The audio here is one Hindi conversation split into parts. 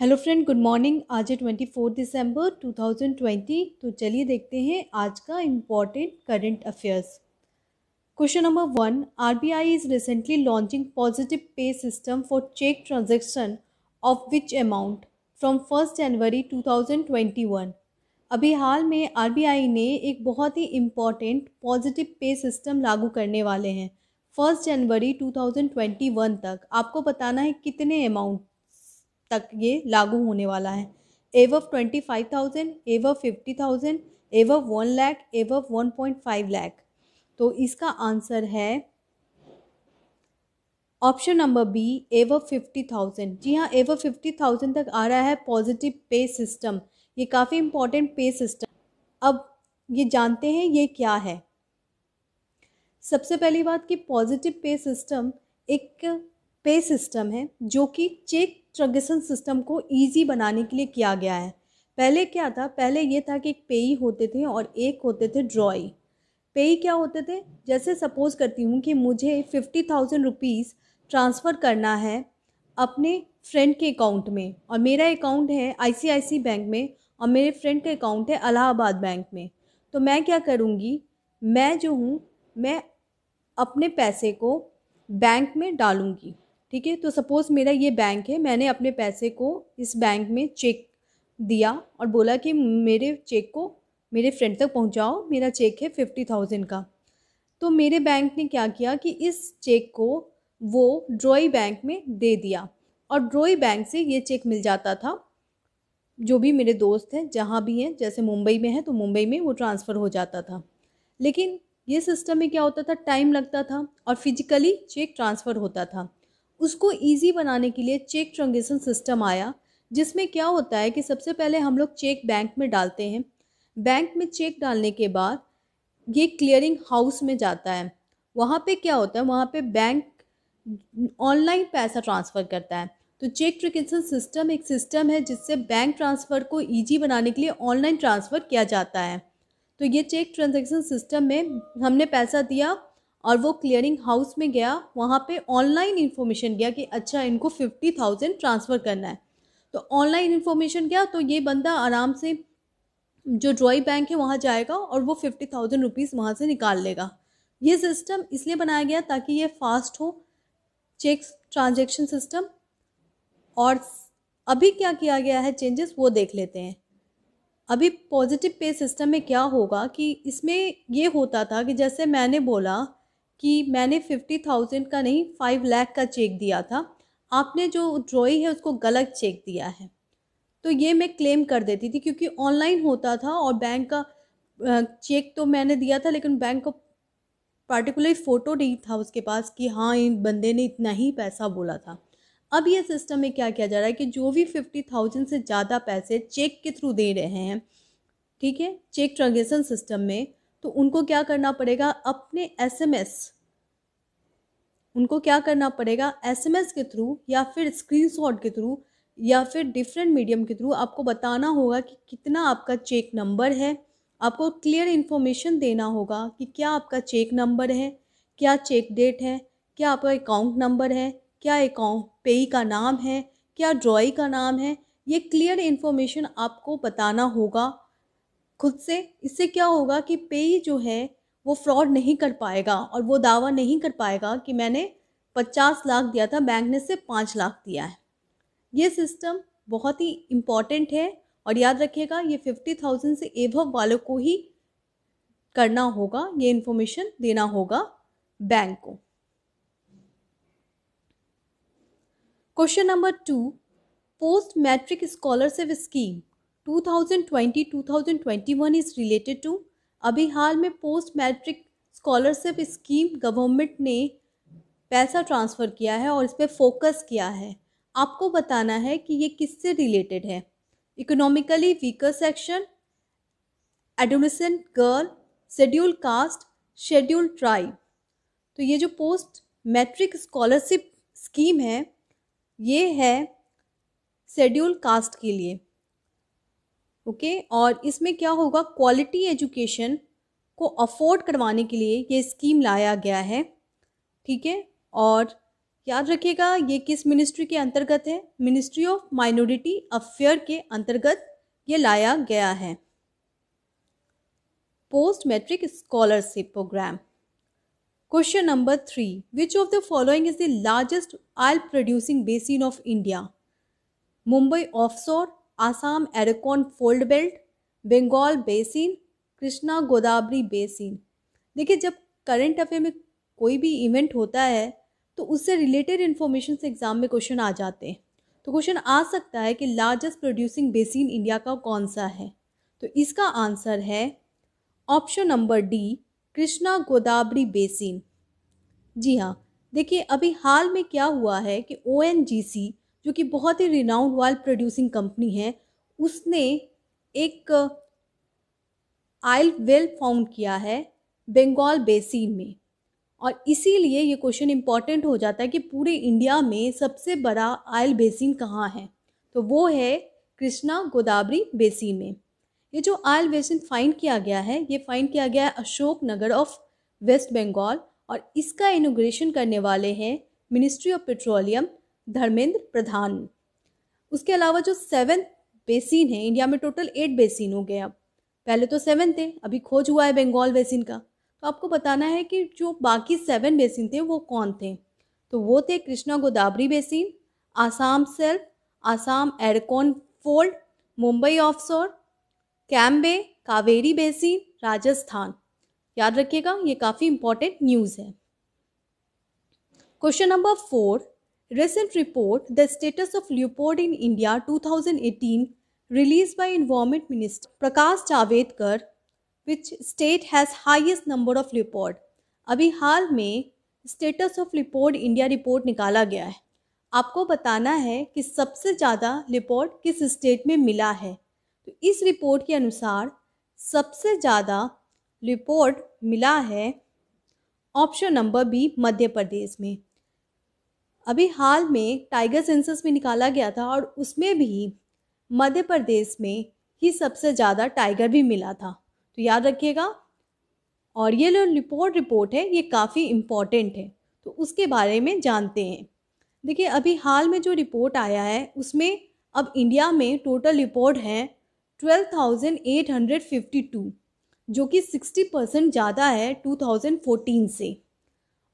हेलो फ्रेंड गुड मॉर्निंग आज है twenty four December two thousand twenty तो चलिए देखते हैं आज का important current affairs question number one RBI is recently launching positive pay system for cheque transaction of which amount from first January two thousand twenty one अभी हाल में आई ने एक बहुत ही इम्पॉर्टेंट पॉजिटिव पे सिस्टम लागू करने वाले हैं first January two thousand twenty one तक आपको बताना है कितने अमाउंट तक ये लागू होने वाला है above twenty five thousand above fifty thousand above one lakh above one point five lakh तो इसका आंसर है option number B above fifty thousand जी हाँ एव ऑफ फिफ्टी थाउजेंड तक आ रहा है पॉजिटिव पे सिस्टम ये काफ़ी इंपॉर्टेंट पे सिस्टम अब ये जानते हैं ये क्या है सबसे पहली बात कि पॉजिटिव पे सिस्टम एक पे सिस्टम है जो कि चेक ट्रगेशन सिस्टम को ईजी बनाने के लिए किया गया है पहले क्या था पहले ये था कि एक पेई होते थे और एक होते थे ड्रॉई पेई क्या होते थे जैसे सपोज करती हूँ कि मुझे फिफ्टी थाउजेंड रुपीज़ ट्रांसफ़र करना है अपने फ्रेंड के अकाउंट में और मेरा अकाउंट है आईसीआईसी बैंक में और मेरे फ्रेंड का अकाउंट है अलाहाबाद बैंक में तो मैं क्या करूँगी मैं जो हूँ मैं अपने पैसे को बैंक में डालूँगी ठीक है तो सपोज़ मेरा ये बैंक है मैंने अपने पैसे को इस बैंक में चेक दिया और बोला कि मेरे चेक को मेरे फ्रेंड तक पहुंचाओ मेरा चेक है फिफ्टी थाउजेंड का तो मेरे बैंक ने क्या किया कि इस चेक को वो ड्रॉई बैंक में दे दिया और ड्रॉई बैंक से ये चेक मिल जाता था जो भी मेरे दोस्त हैं जहाँ भी हैं जैसे मुंबई में है तो मुंबई में वो ट्रांसफ़र हो जाता था लेकिन ये सिस्टम में क्या होता था टाइम लगता था और फिजिकली चेक ट्रांसफ़र होता था उसको ईजी बनाने के लिए चेक ट्रांजेक्शन सिस्टम आया जिसमें क्या होता है कि सबसे पहले हम लोग चेक बैंक में डालते हैं बैंक में चेक डालने के बाद ये क्लियरिंग हाउस में जाता है वहाँ पे क्या होता है वहाँ पे बैंक ऑनलाइन पैसा ट्रांसफ़र करता है तो चेक ट्रिकेशन सिस्टम एक सिस्टम है जिससे बैंक ट्रांसफ़र को ईजी बनाने के लिए ऑनलाइन ट्रांसफ़र किया जाता है तो ये चेक ट्रांजेक्शन सिस्टम में हमने पैसा दिया और वो क्लियरिंग हाउस में गया वहाँ पे ऑनलाइन इन्फॉर्मेशन गया कि अच्छा इनको फिफ्टी थाउजेंड ट्रांसफ़र करना है तो ऑनलाइन इन्फॉर्मेशन गया तो ये बंदा आराम से जो ड्रॉई बैंक है वहाँ जाएगा और वो फिफ्टी थाउजेंड रुपीज़ वहाँ से निकाल लेगा ये सिस्टम इसलिए बनाया गया ताकि ये फास्ट हो चेक्स ट्रांजेक्शन सिस्टम और अभी क्या किया गया है चेंजेस वो देख लेते हैं अभी पॉजिटिव पे सिस्टम में क्या होगा कि इसमें ये होता था कि जैसे मैंने बोला कि मैंने फिफ्टी थाउजेंड का नहीं फाइव लाख का चेक दिया था आपने जो ड्रॉई है उसको गलत चेक दिया है तो ये मैं क्लेम कर देती थी क्योंकि ऑनलाइन होता था और बैंक का चेक तो मैंने दिया था लेकिन बैंक का पार्टिकुलर फ़ोटो नहीं था उसके पास कि हाँ इन बंदे ने इतना ही पैसा बोला था अब ये सिस्टम में क्या किया जा रहा है कि जो भी फिफ्टी थाउजेंड से ज़्यादा पैसे चेक के थ्रू दे रहे हैं ठीक है चेक ट्रांजेक्शन सिस्टम में तो उनको क्या करना पड़ेगा अपने एसएमएस उनको क्या करना पड़ेगा एसएमएस के थ्रू या फिर स्क्रीनशॉट के थ्रू या फिर डिफरेंट मीडियम के थ्रू आपको बताना होगा कि कितना आपका चेक नंबर है आपको क्लियर इन्फॉर्मेशन देना होगा कि क्या आपका चेक नंबर है क्या चेक डेट है क्या आपका अकाउंट नंबर है क्या अकाउंट पेई का नाम है क्या ड्रॉई का नाम है ये क्लियर इन्फॉर्मेशन आपको बताना होगा खुद से इससे क्या होगा कि पेई जो है वो फ्रॉड नहीं कर पाएगा और वो दावा नहीं कर पाएगा कि मैंने पचास लाख दिया था बैंक ने सिर्फ पाँच लाख दिया है ये सिस्टम बहुत ही इम्पॉर्टेंट है और याद रखिएगा ये फिफ्टी थाउजेंड से एव वालों को ही करना होगा ये इन्फॉर्मेशन देना होगा बैंक को question number two post matric scholarship scheme 2020-2021 is related to अभी हाल में post matric scholarship scheme government ने पैसा ट्रांसफ़र किया है और इस पर फोकस किया है आपको बताना है कि ये किससे रिलेटेड है economically weaker section adolescent girl schedule caste schedule tribe तो ये जो पोस्ट मैट्रिक स्कॉलरशिप स्कीम है ये है शेड्यूल कास्ट के लिए ओके और इसमें क्या होगा क्वालिटी एजुकेशन को अफोर्ड करवाने के लिए ये स्कीम लाया गया है ठीक है और याद रखिएगा ये किस मिनिस्ट्री के अंतर्गत है मिनिस्ट्री ऑफ माइनॉरिटी अफेयर के अंतर्गत ये लाया गया है post matric scholarship programme question number three which of the following is the largest oil producing basin of India Mumbai offshore Assam Arakan fold belt Bengal basin Krishna Godavari basin देखिए जब करंट अफेयर में कोई भी इवेंट होता है तो उससे रिलेटेड इन्फॉर्मेशन से एग्ज़ाम में क्वेश्चन आ जाते हैं तो क्वेश्चन आ सकता है कि लार्जेस्ट प्रोड्यूसिंग बेसिन इंडिया का कौन सा है तो इसका आंसर है option number D Krishna Godavari basin जी हाँ देखिए अभी हाल में क्या हुआ है कि ओ जो कि बहुत ही रिनाउंड वाल प्रोड्यूसिंग कंपनी है उसने एक आयल वेल फाउंड किया है बंगाल बेसिन में और इसीलिए ये क्वेश्चन इम्पॉर्टेंट हो जाता है कि पूरे इंडिया में सबसे बड़ा आयल बेसिन कहाँ है तो वो है कृष्णा गोदावरी बेसिन में ये जो आयल बेसिन फाइंड किया गया है ये फाइंड किया गया है अशोक नगर ऑफ वेस्ट बंगाल और इसका इनोग्रेशन करने वाले हैं ministry of petroleum Dharmendra Pradhan उसके अलावा जो सेवन बेसिन है इंडिया में टोटल एट बेसिन हो गए अब पहले तो सेवन थे अभी खोज हुआ है बंगाल बेसिन का तो आपको बताना है कि जो बाकी सेवन बेसिन थे वो कौन थे तो वो थे Krishna Godavari basin Assam shelf Assam Arakan fold Mumbai offshore Cambay Kaveri basin Rajasthan याद रखिएगा ये काफ़ी इंपॉर्टेंट न्यूज़ है question number four Recent report, The Status of Leopard in India 2018, released by Environment Minister Prakash Javadkar, which state has highest number of leopard. अभी हाल में status of leopard India report निकाला गया है आपको बताना है कि सबसे ज़्यादा लिपोर्ट किस स्टेट में मिला है तो इस रिपोर्ट के अनुसार सबसे ज़्यादा लिपोर्ट मिला है option number B Madhya Pradesh में अभी हाल में टाइगर सेंसस भी निकाला गया था और उसमें भी मध्य प्रदेश में ही सबसे ज़्यादा टाइगर भी मिला था तो याद रखिएगा और ये जो रिपोर्ट रिपोर्ट है ये काफ़ी इम्पॉर्टेंट है तो उसके बारे में जानते हैं देखिए अभी हाल में जो रिपोर्ट आया है उसमें अब इंडिया में टोटल रिपोर्ट है twelve thousand eight hundred fifty two जो कि सिक्सटी परसेंट ज़्यादा है टू थाउजेंड फोर्टीन से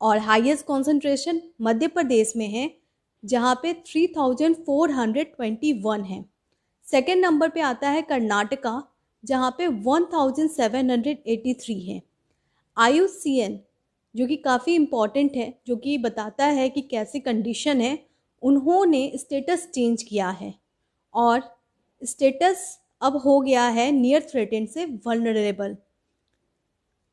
और हाईएस्ट कंसंट्रेशन मध्य प्रदेश में है जहाँ पे 3421 है सेकेंड नंबर पे आता है कर्नाटका जहाँ पे 1783 है आयु जो कि काफ़ी इम्पॉर्टेंट है जो कि बताता है कि कैसे कंडीशन है उन्होंने स्टेटस चेंज किया है और स्टेटस अब हो गया है नियर थ्रेटेंड से वनरेबल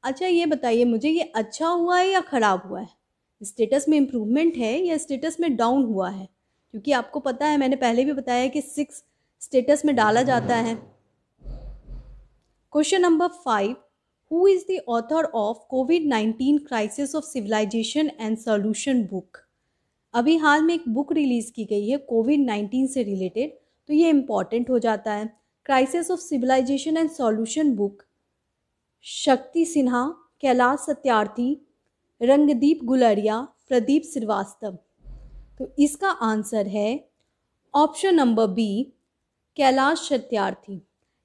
अच्छा ये बताइए मुझे ये अच्छा हुआ है या ख़राब हुआ है स्टेटस में इम्प्रूवमेंट है या स्टेटस में डाउन हुआ है क्योंकि आपको पता है मैंने पहले भी बताया कि सिक्स स्टेटस में डाला जाता है question number five who is the author of COVID nineteen crisis of civilisation and solution book अभी हाल में एक बुक रिलीज़ की गई है कोविड नाइन्टीन से रिलेटेड तो ये इम्पॉर्टेंट हो जाता है crisis of civilisation and solution book Shakti Sinha Kailash Satyarthi रंगदीप Gulariya Pradeep Srivastava तो इसका आंसर है option number B Kailash Satyarthi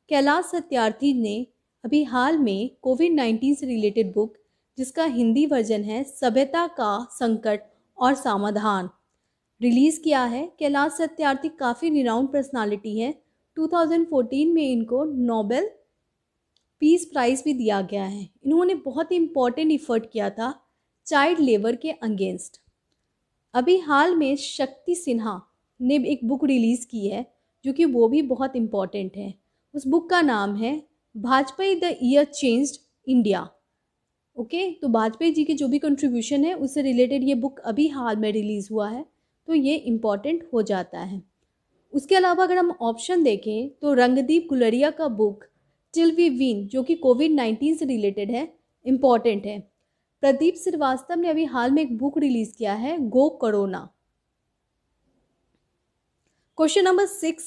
Kailash Satyarthi ने अभी हाल में कोविड नाइन्टीन से रिलेटेड बुक जिसका हिंदी वर्जन है सभ्यता का संकट और समाधान रिलीज़ किया है कैलाश सत्यार्थी काफ़ी रिनाउंड पर्सनालिटी है 2014 में इनको नोबेल पीस प्राइज़ भी दिया गया है इन्होंने बहुत ही इम्पॉर्टेंट इफ़र्ट किया था चाइल्ड लेबर के अगेंस्ट अभी हाल में शक्ति सिन्हा ने एक बुक रिलीज़ की है जो कि वो भी बहुत इम्पॉर्टेंट है उस बुक का नाम है Vajpayee the year changed India okay तो वाजपेयी जी के जो भी कंट्रीब्यूशन है उससे रिलेटेड ये बुक अभी हाल में रिलीज़ हुआ है तो ये इम्पॉर्टेंट हो जाता है उसके अलावा अगर हम ऑप्शन देखें तो रंगदीप गुलरिया का बुक टिल वी वीन जो कि कोविड नाइन्टीन से रिलेटेड है इम्पॉर्टेंट है प्रदीप श्रीवास्तव ने अभी हाल में एक बुक रिलीज किया है go corona question number six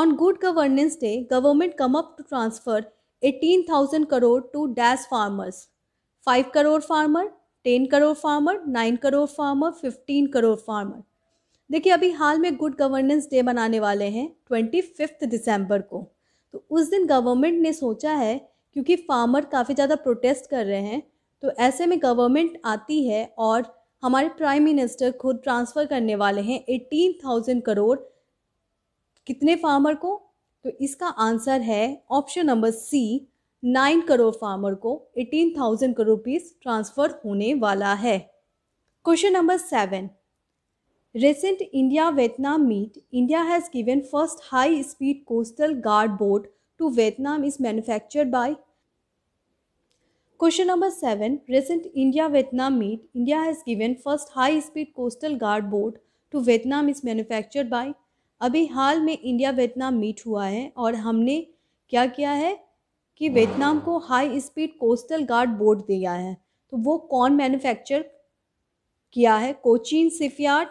on good governance day government come up to transfer eighteen thousand crore to dash farmers five crore farmer ten crore farmer nine crore farmer fifteen crore farmer देखिए अभी हाल में गुड गवर्नेंस डे मनाने वाले हैं ट्वेंटी फिफ्थ दिसंबर को तो उस दिन गवर्नमेंट ने सोचा है क्योंकि फार्मर काफ़ी ज़्यादा प्रोटेस्ट कर रहे हैं तो ऐसे में गवर्नमेंट आती है और हमारे प्राइम मिनिस्टर खुद ट्रांसफ़र करने वाले हैं एटीन थाउजेंड करोड़ कितने फार्मर को तो इसका आंसर है option number C nine crore farmer को eighteen thousand crore rupees transfer होने वाला है question number seven Recent India-Vietnam meet, India has given first high-speed coastal guard boat to Vietnam is manufactured by. Question number 7. Recent India-Vietnam meet, India has given first high-speed coastal guard boat to Vietnam is manufactured by. अभी हाल में इंडिया-वियतनाम मीट हुआ है और हमने क्या किया है कि वियतनाम को high speed coastal guard boat दिया है तो वो कौन मैन्युफैक्चर किया है Cochin shipyard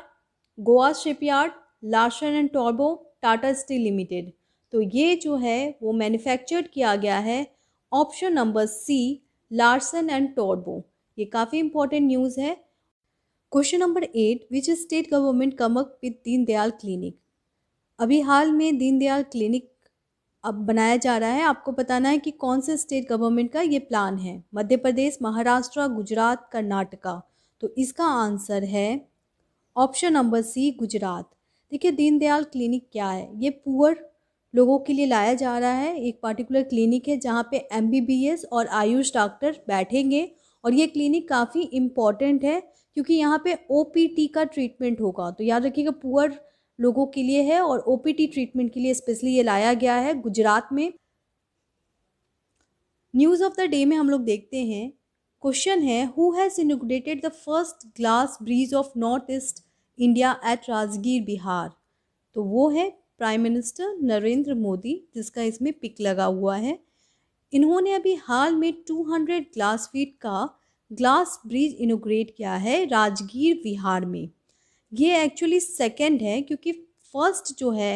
Goa shipyard Larsen and टॉर्बो टाटा स्टील लिमिटेड तो ये जो है वो मैन्युफैक्चर्ड किया गया है option number C Larsen and टॉर्बो ये काफ़ी इंपॉर्टेंट न्यूज़ है question number eight which state government come up with Deendayal clinic अभी हाल में दीनदयाल क्लिनिक अब बनाया जा रहा है आपको बताना है कि कौन से स्टेट गवर्नमेंट का ये प्लान है मध्य प्रदेश महाराष्ट्र गुजरात कर्नाटका तो इसका आंसर है ऑप्शन नंबर सी गुजरात देखिए दीनदयाल क्लिनिक क्या है ये पुअर लोगों के लिए लाया जा रहा है एक पर्टिकुलर क्लिनिक है जहाँ पे एम और आयुष डॉक्टर बैठेंगे और ये क्लिनिक काफ़ी इम्पॉर्टेंट है क्योंकि यहाँ पे ओ का ट्रीटमेंट होगा तो याद रखिएगा पुअर लोगों के लिए है और ओ ट्रीटमेंट के लिए स्पेशली ये लाया गया है गुजरात में न्यूज़ ऑफ द डे में हम लोग देखते हैं क्वेश्चन है who has inaugurated the first glass bridge of North East India at Rajgir Bihar तो वो है प्राइम मिनिस्टर नरेंद्र मोदी जिसका इसमें पिक लगा हुआ है इन्होंने अभी हाल में 200 ग्लास फीट का ग्लास ब्रिज इनोग्रेट किया है राजगीर बिहार में ये एक्चुअली सेकेंड है क्योंकि फर्स्ट जो है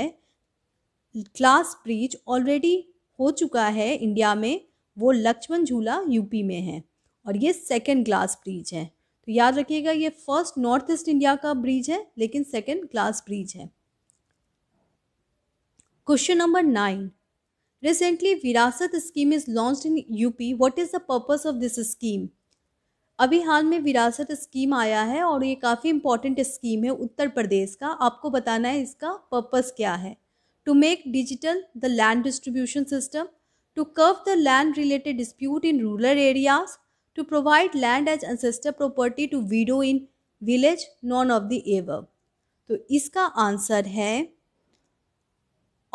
ग्लास ब्रिज ऑलरेडी हो चुका है इंडिया में वो लक्ष्मण झूला यूपी में है और ये सेकेंड ग्लास ब्रिज है तो याद रखिएगा ये फर्स्ट नॉर्थ ईस्ट इंडिया का ब्रिज है लेकिन सेकेंड ग्लास ब्रिज है question number nine recently Virasat scheme is launch in UP what is the purpose of this scheme अभी हाल में विरासत स्कीम आया है और ये काफ़ी इंपॉर्टेंट स्कीम है उत्तर प्रदेश का आपको बताना है इसका पर्पस क्या है to make digital the land distribution system to curb the land related dispute in rural areas to provide land as ancestor property to widow in village none of the above तो इसका आंसर है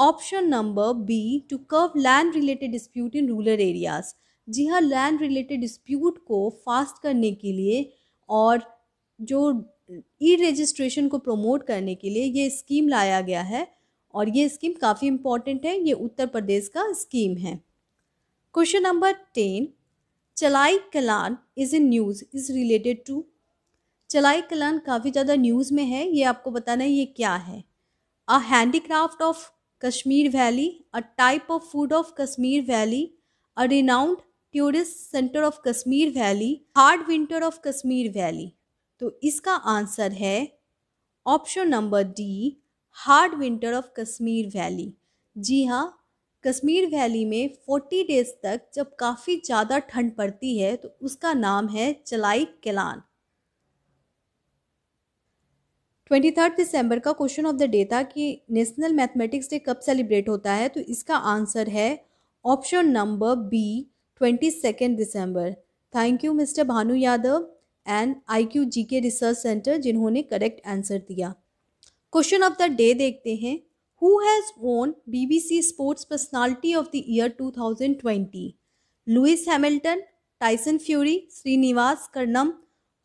option number B to curb land related dispute in rural areas जी हाँ लैंड रिलेटेड डिस्प्यूट को फास्ट करने के लिए और जो ई रजिस्ट्रेशन को प्रमोट करने के लिए ये स्कीम लाया गया है और ये स्कीम काफ़ी इम्पॉर्टेंट है ये उत्तर प्रदेश का स्कीम है question number ten Chillai Kalan is in news is related to Chillai Kalan काफ़ी ज़्यादा न्यूज़ में है ये आपको बताना है ये क्या है a handicraft of Kashmir valley a type of food of Kashmir valley a renowned tourist centre of Kashmir valley hard winter of Kashmir valley तो इसका आंसर है option number D hard winter of Kashmir valley जी हाँ कश्मीर वैली में फोर्टी डेज तक जब काफ़ी ज़्यादा ठंड पड़ती है तो उसका नाम है चलाई केलान थर्ड दिसंबर का क्वेश्चन ऑफ द डे था कि नेशनल मैथमेटिक्स डे कब सेलिब्रेट होता है तो इसका आंसर है option number B twenty second December thank you mister Bhanu Yadav and I Q G K research centre जिन्होंने करेक्ट आंसर दिया क्वेश्चन ऑफ द डे देखते हैं who has won BBC Sports Personality of the Year 2020? Lewis Hamilton, Tyson Fury Srinivas Karnam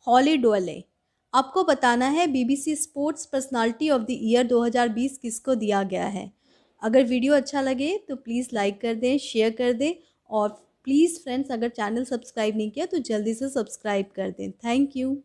Hollie Doyle आपको बताना है BBC sports personality of the year 2020 किसको दिया गया है अगर वीडियो अच्छा लगे तो प्लीज़ लाइक कर दें शेयर कर दें और प्लीज़ फ्रेंड्स अगर चैनल सब्सक्राइब नहीं किया तो जल्दी से सब्सक्राइब कर दें थैंक यू